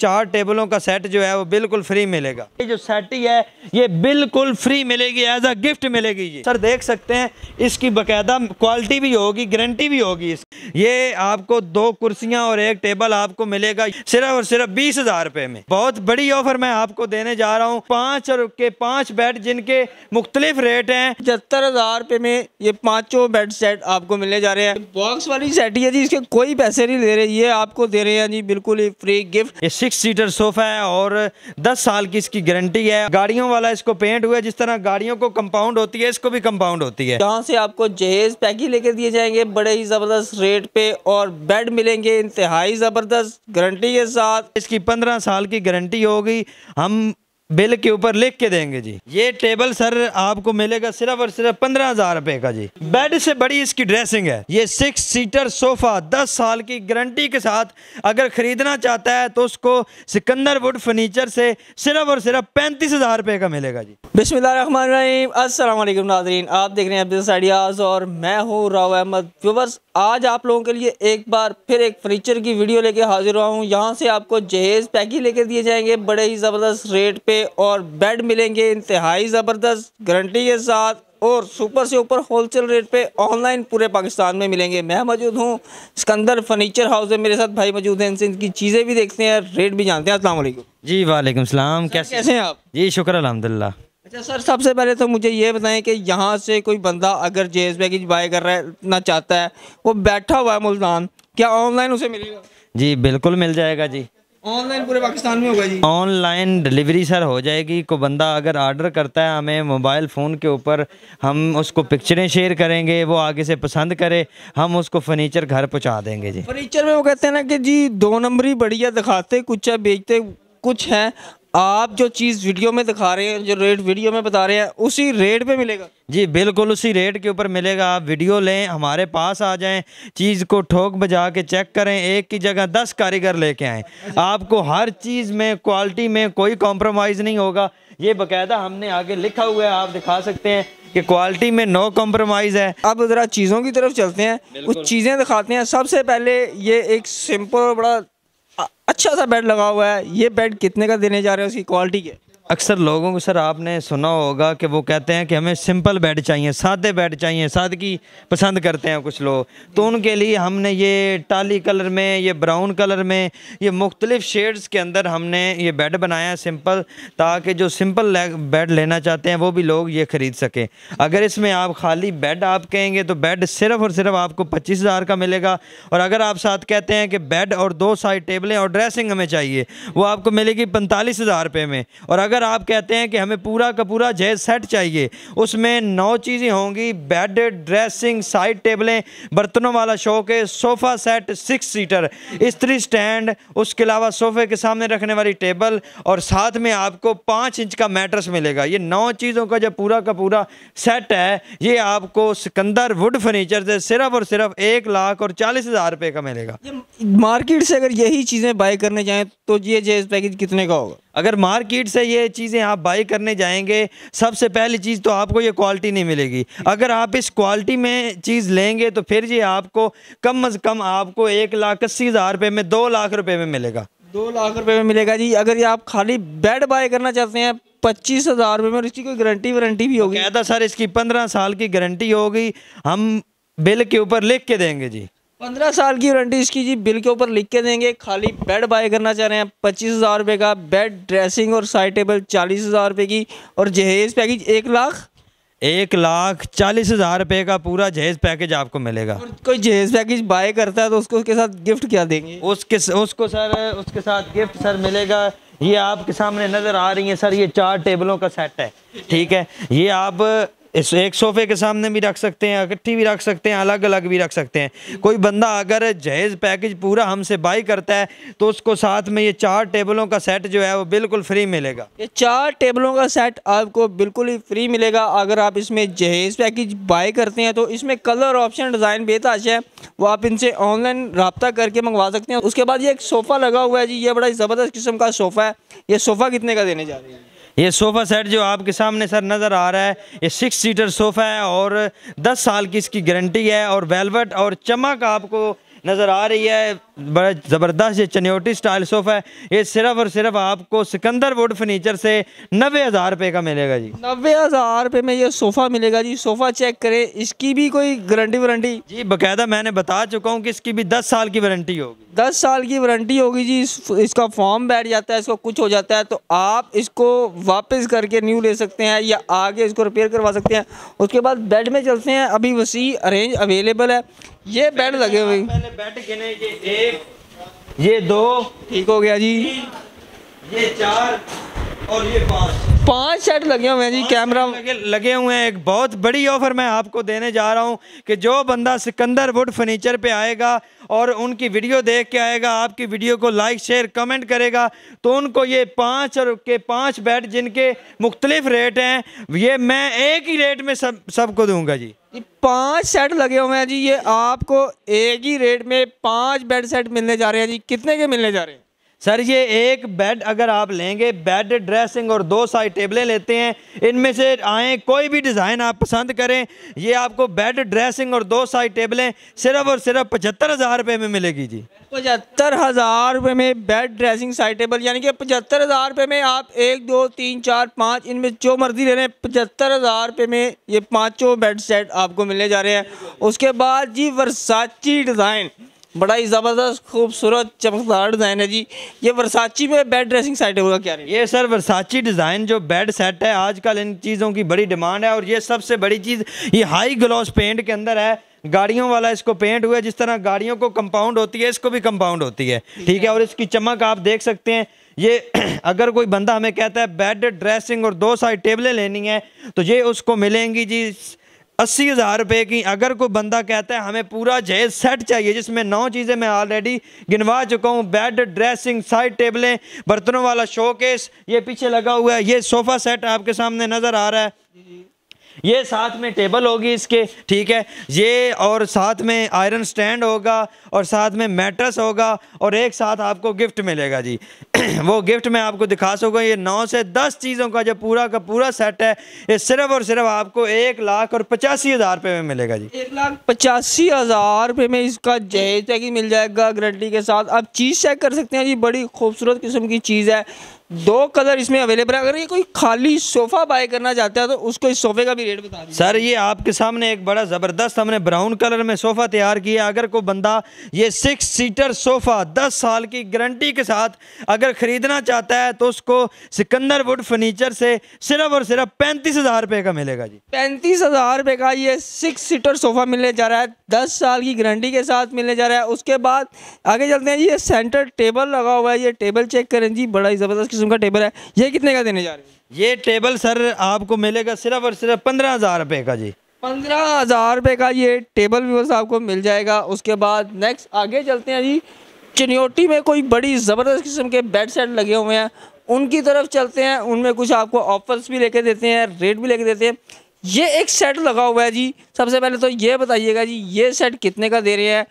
चार टेबलों का सेट जो है वो बिल्कुल फ्री मिलेगा ये जो सेटी है ये बिल्कुल फ्री मिलेगी एज अ गिफ्ट मिलेगी ये सर देख सकते हैं इसकी बकायदा क्वालिटी भी होगी गारंटी भी होगी इस ये आपको दो कुर्सियां और एक टेबल आपको मिलेगा सिर्फ और सिर्फ बीस हजार रुपए में बहुत बड़ी ऑफर मैं आपको देने जा रहा हूँ पाँच के पाँच बेड जिनके मुख्तलिफ रेट है पचहत्तर हजार रुपए में ये पाँचों बेड सेट आपको मिलने जा रहे हैं बॉक्स वाली सेट है जी इसके कोई पैसे नहीं ले रहे ये आपको दे रहे हैं जी बिल्कुल free gift six seater sofa है और दस साल की इसकी गारंटी है गाड़ियों वाला इसको पेंट हुआ है जिस तरह गाड़ियों को कंपाउंड होती है इसको भी कंपाउंड होती है यहाँ से आपको जहेज पैकिंग लेके दिए जाएंगे बड़े ही ज़बरदस्त रेट पे और बेड मिलेंगे इंतहाई ज़बरदस्त गारंटी के साथ इसकी पंद्रह साल की गारंटी होगी हम बिल के ऊपर लिख के देंगे जी ये टेबल सर आपको मिलेगा सिर्फ और सिर्फ पंद्रह हजार रुपए का जी बेड से बड़ी इसकी ड्रेसिंग है ये सिक्स सीटर सोफा दस साल की गारंटी के साथ अगर खरीदना चाहता है तो उसको सिकंदर वुड फर्नीचर से सिर्फ और सिर्फ पैंतीस हजार रुपए का मिलेगा जी बिस्मिल्लाम नाजरीन आप देख रहे हैं और मैं हूँ राव अहमद व्यूवर्स आज आप लोगों के लिए एक बार फिर एक फर्नीचर की वीडियो लेके हाजिर हुआ हूँ यहाँ से आपको जहेज पैकिंग लेके दिए जाएंगे बड़े ही ज़बरदस्त रेट पे और बेड मिलेंगे इंतहाई ज़बरदस्त गारंटी के साथ और सुपर से ऊपर होलसेल रेट पे ऑनलाइन पूरे पाकिस्तान में मिलेंगे मैं मौजूद हूँ सिकंदर फर्नीचर हाउस है मेरे साथ भाई मौजूद हैं इनसे इनकी चीज़ें भी देखते हैं रेट भी जानते हैं असल जी वालेकुम सलाम कैसे कैसे हैं आप जी शुक्र अलहमदिल्ला अच्छा सर सबसे पहले तो मुझे ये बताएं कि यहाँ से कोई बंदा अगर जे एस पैकेज बाय कर रहा चाहता है वो बैठा हुआ है मुल्तान क्या ऑनलाइन उसे मिलेगा जी बिल्कुल मिल जाएगा जी ऑनलाइन पूरे पाकिस्तान में होगा जी ऑनलाइन डिलीवरी सर हो जाएगी को बंदा अगर ऑर्डर करता है हमें मोबाइल फ़ोन के ऊपर हम उसको पिक्चरें शेयर करेंगे वो आगे से पसंद करे हम उसको फर्नीचर घर पहुंचा देंगे जी फर्नीचर में वो कहते हैं ना कि जी दो नंबर ही बढ़िया दिखाते कुछ है बेचते कुछ है आप जो चीज़ वीडियो में दिखा रहे हैं जो रेट वीडियो में बता रहे हैं उसी रेट पे मिलेगा जी बिल्कुल उसी रेट के ऊपर मिलेगा आप वीडियो लें हमारे पास आ जाएं चीज़ को ठोक बजा के चेक करें एक की जगह दस कारीगर लेके आएँ आपको हर चीज़ में क्वालिटी में कोई कॉम्प्रोमाइज़ नहीं होगा ये बाकायदा हमने आगे लिखा हुआ है आप दिखा सकते हैं कि क्वालिटी में नो कॉम्प्रोमाइज़ है अब ज़रा चीज़ों की तरफ चलते हैं कुछ चीज़ें दिखाते हैं सबसे पहले ये एक सिंपल बड़ा अच्छा सा बेड लगा हुआ है ये बेड कितने का देने जा रहे हैं उसकी क्वालिटी के अक्सर लोगों को सर आपने सुना होगा कि वो कहते हैं कि हमें सिंपल बेड चाहिए सादे बेड चाहिए सादगी पसंद करते हैं कुछ लोग तो उनके लिए हमने ये टाली कलर में ये ब्राउन कलर में ये मुख्तलिफ़ शेड्स के अंदर हमने ये बेड बनाया सिंपल ताकि जो सिंपल बेड लेना चाहते हैं वो भी लोग ये ख़रीद सकें अगर इसमें आप खाली बेड आप कहेंगे तो बेड सिर्फ़ और सिर्फ आपको पच्चीस हज़ार का मिलेगा और अगर आप साथ कहते हैं कि बेड और दो साइड टेबलें और ड्रेसिंग हमें चाहिए वो आपको मिलेगी पैंतालीस हज़ार रुपये में और अगर अगर आप कहते हैं कि हमें पूरा का पूरा जहेज सेट चाहिए उसमें नौ चीज़ें होंगी बेड ड्रेसिंग साइड टेबलें बर्तनों वाला है सोफ़ा सेट सिक्स सीटर स्त्री स्टैंड उसके अलावा सोफ़े के सामने रखने वाली टेबल और साथ में आपको पाँच इंच का मैट्रस मिलेगा ये नौ चीज़ों का जो पूरा का पूरा सेट है ये आपको सिकंदर वुड फर्नीचर से सिर्फ और सिर्फ एक लाख और चालीस हज़ार रुपये का मिलेगा मार्केट से अगर यही चीज़ें बाई करने जाएँ तो ये जेज पैकेज कितने का होगा अगर मार्केट से ये चीज़ें आप बाई करने जाएंगे सबसे पहली चीज़ तो आपको ये क्वालिटी नहीं मिलेगी अगर आप इस क्वालिटी में चीज़ लेंगे तो फिर ये आपको कम अज़ कम आपको एक लाख अस्सी हज़ार रुपये में दो लाख रुपये में मिलेगा दो लाख रुपए में मिलेगा जी अगर ये आप खाली बेड बाय करना चाहते हैं पच्चीस हज़ार रुपये में इसकी कोई गारंटी वारंटी भी होगी तो कहता सर इसकी पंद्रह साल की गारंटी होगी हम बिल के ऊपर लिख के देंगे जी पंद्रह साल की वारंटी इसकी जी बिल के ऊपर लिख के देंगे खाली बेड बाय करना चाह रहे हैं पच्चीस हज़ार रुपये का बेड ड्रेसिंग और साइड टेबल चालीस हज़ार रुपये की और जहेज़ पैकेज एक लाख एक लाख चालीस हज़ार रुपये का पूरा जहेज़ पैकेज आपको मिलेगा और कोई जहेज़ पैकेज बाय करता है तो उसको उसके साथ गिफ्ट क्या देंगे उसके उसको सर उसके साथ गिफ्ट सर मिलेगा ये आपके सामने नज़र आ रही है सर ये चार टेबलों का सेट है ठीक है ये आप इस एक सोफ़े के सामने भी रख सकते हैं इकट्ठी भी रख सकते हैं अलग अलग भी रख सकते हैं कोई बंदा अगर जहेज़ पैकेज पूरा हमसे बाई करता है तो उसको साथ में ये चार टेबलों का सेट जो है वो बिल्कुल फ्री मिलेगा ये चार टेबलों का सेट आपको बिल्कुल ही फ्री मिलेगा अगर आप इसमें जहेज़ पैकेज बाई करते हैं तो इसमें कलर ऑप्शन डिज़ाइन बेहतर है वो आप इनसे ऑनलाइन रबता करके मंगवा सकते हैं उसके बाद ये एक सोफ़ा लगा हुआ है जी ये बड़ा ज़बरदस्त किस्म का सोफ़ा है ये सोफ़ा कितने का देने जा रहे हैं ये सोफ़ा सेट जो आपके सामने सर नज़र आ रहा है ये सिक्स सीटर सोफ़ा है और दस साल की इसकी गारंटी है और वेलवेट और चमक आपको नज़र आ रही है बड़ा ज़बरदस्त ये चन्योटी स्टाइल सोफ़ा है ये सिर्फ और सिर्फ आपको सिकंदर वुड फर्नीचर से नबे हज़ार रुपये का मिलेगा जी नबे हज़ार रुपये में ये सोफ़ा मिलेगा जी सोफ़ा चेक करें इसकी भी कोई गारंटी वारंटी जी बकायदा मैंने बता चुका हूँ कि इसकी भी दस साल की वारंटी होगी दस साल की वारंटी होगी जी इसका फॉर्म बैठ जाता है इसको कुछ हो जाता है तो आप इसको वापस करके न्यू ले सकते हैं या आगे इसको रिपेयर करवा सकते हैं उसके बाद बेड में चलते हैं अभी वसी अरेंज अवेलेबल है ये बेड लगे हुए बेड गिने एक ये दो ठीक हो गया जी ये चार और ये पांच पांच सेट लगे हुए हैं जी कैमरा लगे, लगे हुए हैं एक बहुत बड़ी ऑफर मैं आपको देने जा रहा हूं कि जो बंदा सिकंदर वुड फर्नीचर पे आएगा और उनकी वीडियो देख के आएगा आपकी वीडियो को लाइक शेयर कमेंट करेगा तो उनको ये पांच और के पांच बेड जिनके मुख्तलिफ रेट हैं ये मैं एक ही रेट में सब सबको दूंगा जी पांच सेट लगे हुए हैं जी ये आपको एक ही रेट में पांच बेड सेट मिलने जा रहे हैं जी कितने के मिलने जा रहे हैं सर ये एक बेड अगर आप लेंगे बेड ड्रेसिंग और दो साइड टेबलें लेते हैं इनमें से आए कोई भी डिज़ाइन आप पसंद करें ये आपको बेड ड्रेसिंग और दो साइड टेबलें सिर्फ और सिर्फ पचहत्तर हज़ार रुपये में मिलेगी जी पचहत्तर हज़ार रुपये में बेड ड्रेसिंग साइड टेबल यानी कि पचहत्तर हज़ार रुपये में आप एक दो तीन चार पाँच इनमें जो मर्जी ले रहे हैं पचहत्तर हज़ार रुपये में ये पाँचों बेड सेट आपको मिलने जा रहे हैं उसके बाद जी वर्साची डिज़ाइन बड़ा ही ज़बरदस्त खूबसूरत चमकदार डिज़ाइन है जी ये वर्साची में बेड ड्रेसिंग सेट होगा क्या रही? ये सर वर्साची डिज़ाइन जो बेड सेट है आजकल इन चीज़ों की बड़ी डिमांड है और ये सबसे बड़ी चीज़ ये हाई ग्लॉस पेंट के अंदर है गाड़ियों वाला इसको पेंट हुआ है जिस तरह गाड़ियों को कंपाउंड होती है इसको भी कंपाउंड होती है ठीक है और इसकी चमक आप देख सकते हैं ये अगर कोई बंदा हमें कहता है बेड ड्रेसिंग और दो साइड टेबलें लेनी है तो ये उसको मिलेंगी जी अस्सी हज़ार रुपये की अगर कोई बंदा कहता है हमें पूरा जहेज सेट चाहिए जिसमें नौ चीज़ें मैं ऑलरेडी गिनवा चुका हूँ बेड ड्रेसिंग साइड टेबलें बर्तनों वाला शोकेस ये पीछे लगा हुआ है ये सोफ़ा सेट आपके सामने नज़र आ रहा है ये साथ में टेबल होगी इसके ठीक है ये और साथ में आयरन स्टैंड होगा और साथ में मैट्रस होगा और एक साथ आपको गिफ्ट मिलेगा जी वो गिफ्ट मैं आपको दिखा सकूँ ये नौ से दस चीज़ों का जो पूरा का पूरा सेट है ये सिर्फ और सिर्फ आपको एक लाख और पचासी हज़ार रुपये में मिलेगा जी एक लाख पचासी हज़ार रुपये में इसका जहेज पैकिंग मिल जाएगा गारंटी के साथ आप चीज़ चेक कर सकते हैं जी बड़ी खूबसूरत किस्म की चीज़ है दो कलर इसमें अवेलेबल है अगर ये कोई खाली सोफ़ा बाय करना चाहता है तो उसको इस सोफ़े का भी रेट बता दीजिए सर ये आपके सामने एक बड़ा ज़बरदस्त हमने ब्राउन कलर में सोफ़ा तैयार किया अगर कोई बंदा ये सिक्स सीटर सोफ़ा दस साल की गारंटी के साथ अगर ख़रीदना चाहता है तो उसको सिकंदर वुड फर्नीचर से सिर्फ और सिर्फ पैंतीस हज़ार रुपये का मिलेगा जी पैंतीस हज़ार रुपये का ये सिक्स सीटर सोफ़ा मिलने जा रहा है दस साल की गारंटी के साथ मिलने जा रहा है उसके बाद आगे चलते हैं ये सेंटर टेबल लगा हुआ है ये टेबल चेक करें जी बड़ा ही ज़बरदस्त किस्म का टेबल है ये कितने का देने जा रहे हैं ये टेबल सर आपको मिलेगा सिर्फ और सिर्फ पंद्रह हज़ार रुपये का जी पंद्रह हज़ार रुपये का ये टेबल भी बस आपको मिल जाएगा उसके बाद नेक्स्ट आगे चलते हैं जी चिन्योटी में कोई बड़ी ज़बरदस्त किस्म के बेड सेट लगे हुए हैं उनकी तरफ चलते हैं उनमें कुछ आपको ऑफर्स भी लेके देते हैं रेट भी लेके देते हैं ये एक सेट लगा हुआ है जी सबसे पहले तो ये बताइएगा जी ये सेट कितने का दे रहे हैं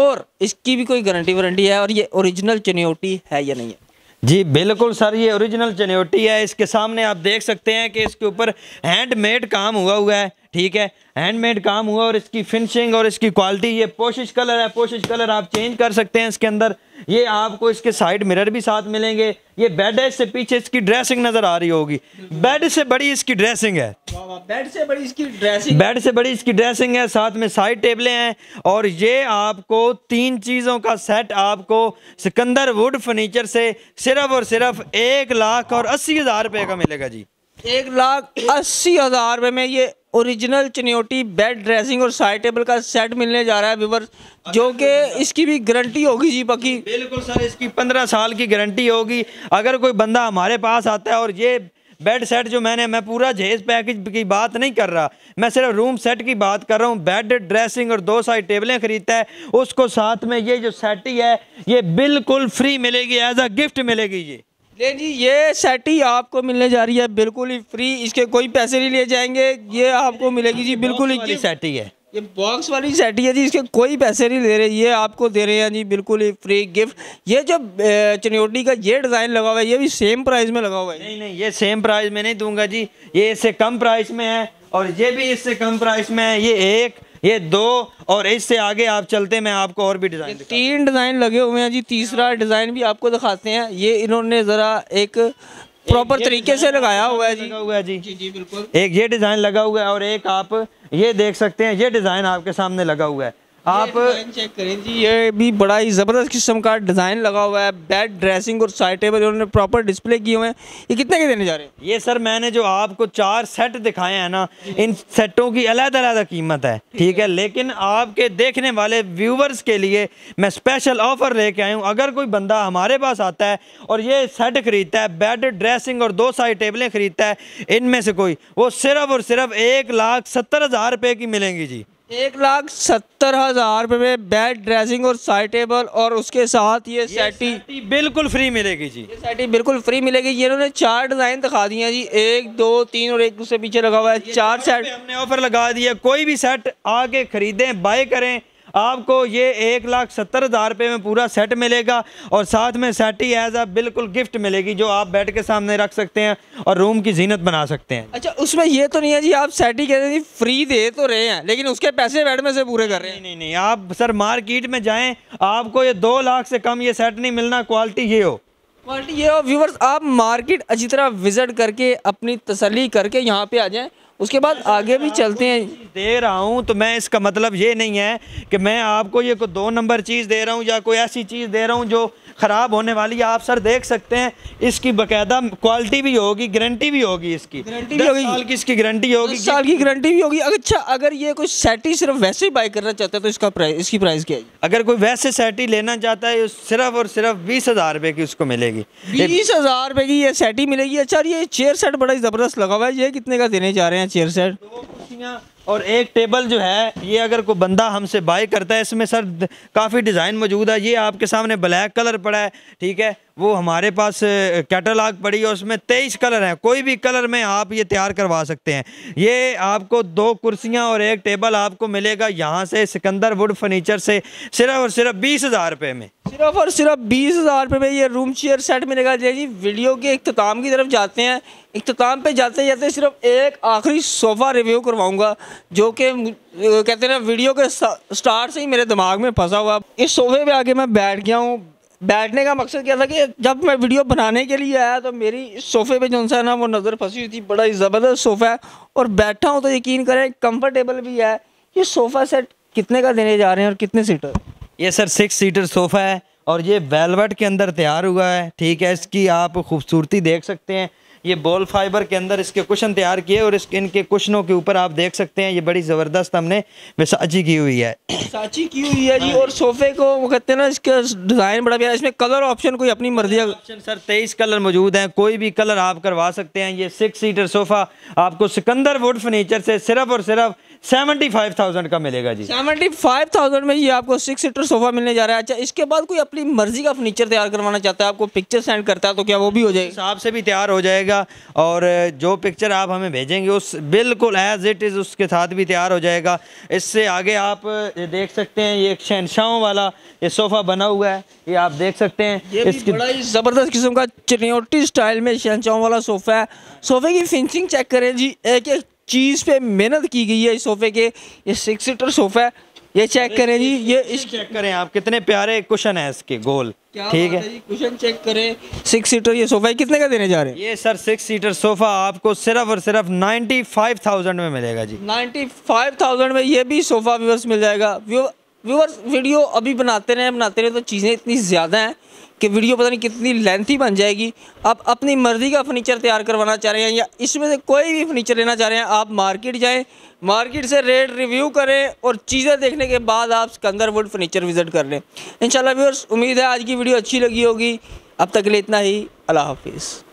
और इसकी भी कोई गारंटी वारंटी है और ये ओरिजिनल चिन्योटी है या नहीं है जी बिल्कुल सर ये ओरिजिनल चनेटी है इसके सामने आप देख सकते हैं कि इसके ऊपर हैंडमेड काम हुआ हुआ है ठीक है हैंडमेड काम हुआ और इसकी फिनिशिंग और इसकी क्वालिटी ये पोशिश कलर है पोशिश कलर आप चेंज कर सकते हैं इसके अंदर ये आपको इसके साइड मिरर भी साथ मिलेंगे ये बेड है इससे पीछे इसकी ड्रेसिंग नजर आ रही होगी बेड से बड़ी इसकी ड्रेसिंग है बेड से बड़ी इसकी ड्रेसिंग बेड से बड़ी इसकी ड्रेसिंग है साथ में साइड टेबलें हैं और ये आपको तीन चीज़ों का सेट आपको सिकंदर वुड फर्नीचर से सिर्फ और सिर्फ एक लाख और अस्सी हज़ार रुपये का मिलेगा जी एक लाख अस्सी हज़ार रुपये में ये ओरिजिनल चनियोटी बेड ड्रेसिंग और साइड टेबल का सेट मिलने जा रहा है व्यूवर जो कि इसकी भी गारंटी होगी जी पक्की बिल्कुल सर इसकी पंद्रह साल की गारंटी होगी अगर कोई बंदा हमारे पास आता है और ये बेड सेट जो मैंने मैं पूरा जहेज पैकेज की बात नहीं कर रहा मैं सिर्फ रूम सेट की बात कर रहा हूँ बेड ड्रेसिंग और दो साइड टेबलें खरीदता है उसको साथ में ये जो सेट ही है ये बिल्कुल फ्री मिलेगी एज अ गिफ्ट मिलेगी ये लेकिन जी ये ही आपको मिलने जा रही है बिल्कुल ही फ्री इसके कोई पैसे नहीं लिए जाएंगे ये आपको मिलेगी जी बिल्कुल ही ही है ये बॉक्स वाली ही है जी इसके कोई पैसे नहीं ले रहे ये आपको दे रहे हैं जी बिल्कुल ही फ्री गिफ्ट ये जो चनियोटी का ये डिज़ाइन लगा हुआ है ये भी सेम प्राइस में लगा हुआ है नहीं नहीं ये सेम प्राइस में नहीं दूंगा जी ये इससे कम प्राइस में है और ये भी इससे कम प्राइस में है ये एक ये दो और इससे आगे आप चलते मैं आपको और भी डिज़ाइन तीन डिज़ाइन लगे हुए हैं जी तीसरा डिज़ाइन भी आपको दिखाते हैं ये इन्होंने ज़रा एक प्रॉपर तरीके से लगाया हुआ है जी हुआ है जी बिल्कुल एक ये डिज़ाइन लगा हुआ है और एक आप ये देख सकते हैं ये डिज़ाइन आपके सामने लगा हुआ है आप चेक करें जी ये भी बड़ा ही ज़बरदस्त किस्म का डिज़ाइन लगा हुआ है बेड ड्रेसिंग और साइड टेबल उन्होंने प्रॉपर डिस्प्ले किए हुए हैं ये कितने के देने जा रहे हैं ये सर मैंने जो आपको चार सेट दिखाए हैं ना इन सेटों की अलग अलग कीमत है ठीक है लेकिन आपके देखने वाले व्यूवर्स के लिए मैं स्पेशल ऑफ़र लेके आई हूँ अगर कोई बंदा हमारे पास आता है और ये सेट ख़रीदता है बेड ड्रेसिंग और दो साइड टेबलें ख़रीदता है इनमें से कोई वो सिर्फ और सिर्फ एक लाख सत्तर हज़ार रुपये की मिलेंगी जी एक लाख सत्तर हजार रुपये में बेड ड्रेसिंग और साइड टेबल और उसके साथ ये, ये सेटी, बिल्कुल फ्री मिलेगी जी ये सेटी बिल्कुल फ्री मिलेगी ये इन्होंने चार डिज़ाइन दिखा दी हैं जी एक दो तीन और एक दूसरे पीछे लगा हुआ है चार सेट हमने ऑफर लगा दिया कोई भी सेट आके खरीदें बाय करें आपको ये एक लाख सत्तर हज़ार रुपये में पूरा सेट मिलेगा और साथ में सेट ही एज अ बिल्कुल गिफ्ट मिलेगी जो आप बेड के सामने रख सकते हैं और रूम की जीनत बना सकते हैं अच्छा उसमें ये तो नहीं है जी आप सेट ही कहते हैं फ्री दे तो रहे हैं लेकिन उसके पैसे बेड में से पूरे कर रहे हैं नहीं नहीं आप सर मार्केट में जाएँ आपको ये दो लाख से कम ये सेट नहीं मिलना क्वालिटी ये हो क्वालिटी ये हो व्यूवर्स आप मार्केट अच्छी तरह विज़िट करके अपनी तसली करके यहाँ पे आ जाएँ उसके बाद आगे भी चलते हैं दे रहा हूँ तो मैं इसका मतलब ये नहीं है कि मैं आपको ये कोई दो नंबर चीज़ दे रहा हूँ या कोई ऐसी चीज़ दे रहा हूँ जो ख़राब होने वाली है आप सर देख सकते हैं इसकी बाकायदा क्वालिटी भी होगी गारंटी भी होगी इसकी गारंटी भी होगी साल की इसकी गारंटी होगी साल की गारंटी भी होगी अच्छा अगर ये कोई सैटी सिर्फ वैसे ही बाई करना चाहता है तो इसका प्राइस इसकी प्राइस क्या है अगर कोई वैसे सैटी लेना चाहता है सिर्फ और सिर्फ बीस हज़ार रुपये की उसको मिलेगी बीस हज़ार रुपये की ये सैटी मिलेगी अच्छा ये चेयर सेट बड़ा ज़बरदस्त लगा हुआ है ये कितने का देने जा रहे हैं चेयर सेट और एक टेबल जो है ये अगर कोई बंदा हमसे बाय करता है इसमें सर काफ़ी डिज़ाइन मौजूद है ये आपके सामने ब्लैक कलर पड़ा है ठीक है वो हमारे पास कैटलाग पड़ी है उसमें तेईस कलर हैं कोई भी कलर में आप ये तैयार करवा सकते हैं ये आपको दो कुर्सियाँ और एक टेबल आपको मिलेगा यहाँ से सिकंदर वुड फर्नीचर से सिर्फ और सिर्फ बीस हज़ार रुपये में सिर्फ और सिर्फ बीस हज़ार रुपये में ये रूम चेयर सेट मिलेगा जय जी वीडियो के अख्ताम की तरफ जाते हैं अख्ताम पे जाते जाते सिर्फ एक आखिरी सोफ़ा रिव्यू करवाऊंगा जो कि कहते हैं ना वीडियो के स्टार्ट से ही मेरे दिमाग में फंसा हुआ इस सोफ़े पे आके मैं बैठ गया हूँ बैठने का मकसद क्या था कि जब मैं वीडियो बनाने के लिए आया तो मेरी सोफ़े पे जो है ना वो नज़र फंसी हुई थी बड़ा ही ज़बरदस्त सोफ़ा है और बैठा हूँ तो यकीन करें कंफर्टेबल भी है ये सोफ़ा सेट कितने का देने जा रहे हैं और कितने सीटर ये सर सिक्स सीटर सोफ़ा है और ये वेलवेट के अंदर तैयार हुआ है ठीक है इसकी आप खूबसूरती देख सकते हैं ये बॉल फाइबर के अंदर इसके कुशन तैयार किए और इसके इनके कुशनों के ऊपर आप देख सकते हैं ये बड़ी ज़बरदस्त हमने विसाची की हुई है विसाची की हुई है जी और सोफे को वो कहते हैं ना इसका डिज़ाइन बड़ा प्यारा इसमें कलर ऑप्शन कोई अपनी मर्जी ऑप्शन सर तेईस कलर मौजूद हैं कोई भी कलर आप करवा सकते हैं ये सिक्स सीटर सोफ़ा आपको सिकंदर वुड फर्नीचर से सिर्फ और सिर्फ सेवेंटी फाइव थाउजेंड का मिलेगा जी सेवेंटी फाइव थाउजेंड में ये आपको सिक्स सीटर सोफा मिलने जा रहा है अच्छा इसके बाद कोई अपनी मर्जी का फर्नीचर तैयार करवाना चाहता है आपको पिक्चर सेंड करता है तो क्या वो भी हो जाएगा आपसे से भी तैयार हो जाएगा जाएगा और जो पिक्चर आप हमें भेजेंगे उस बिल्कुल एज़ इट इज़ उसके साथ भी तैयार हो जाएगा इससे आगे आप देख सकते हैं ये एक शहनशाहों वाला ये सोफ़ा बना हुआ है ये आप देख सकते हैं इसकी बड़ा ही ज़बरदस्त किस्म का चनियोटी स्टाइल में शहनशाहों वाला सोफ़ा है सोफ़े की फिनिशिंग चेक करें जी एक एक चीज़ पे मेहनत की गई है इस सोफ़े के ये सिक्स सीटर सोफ़ा है ये चेक करें जी ये इस चेक करें आप कितने प्यारे क्वेश्चन है इसके गोल ठीक है क्वेश्चन चेक करें सिक्स सीटर ये सोफा कितने का देने जा रहे हैं ये सर सिक्स सीटर सोफा आपको सिर्फ और सिर्फ नाइन्टी फाइव थाउजेंड में मिलेगा जी नाइन्टी फाइव थाउजेंड में ये भी सोफा व्यूवर्स मिल जाएगा व्यूवर्स वीडियो अभी बनाते रहे बनाते रहे तो चीज़ें इतनी ज़्यादा हैं कि वीडियो पता नहीं कितनी लेंथी बन जाएगी आप अपनी मर्ज़ी का फर्नीचर तैयार करवाना चाह रहे हैं या इसमें से कोई भी फर्नीचर लेना चाह रहे हैं आप मार्केट जाएँ मार्केट से रेट रिव्यू करें और चीज़ें देखने के बाद आप सिकंदर वुड फर्नीचर विज़िट कर लें इन व्यूअर्स उम्मीद है आज की वीडियो अच्छी लगी होगी अब तक के लिए इतना ही अल्लाह हाफिज़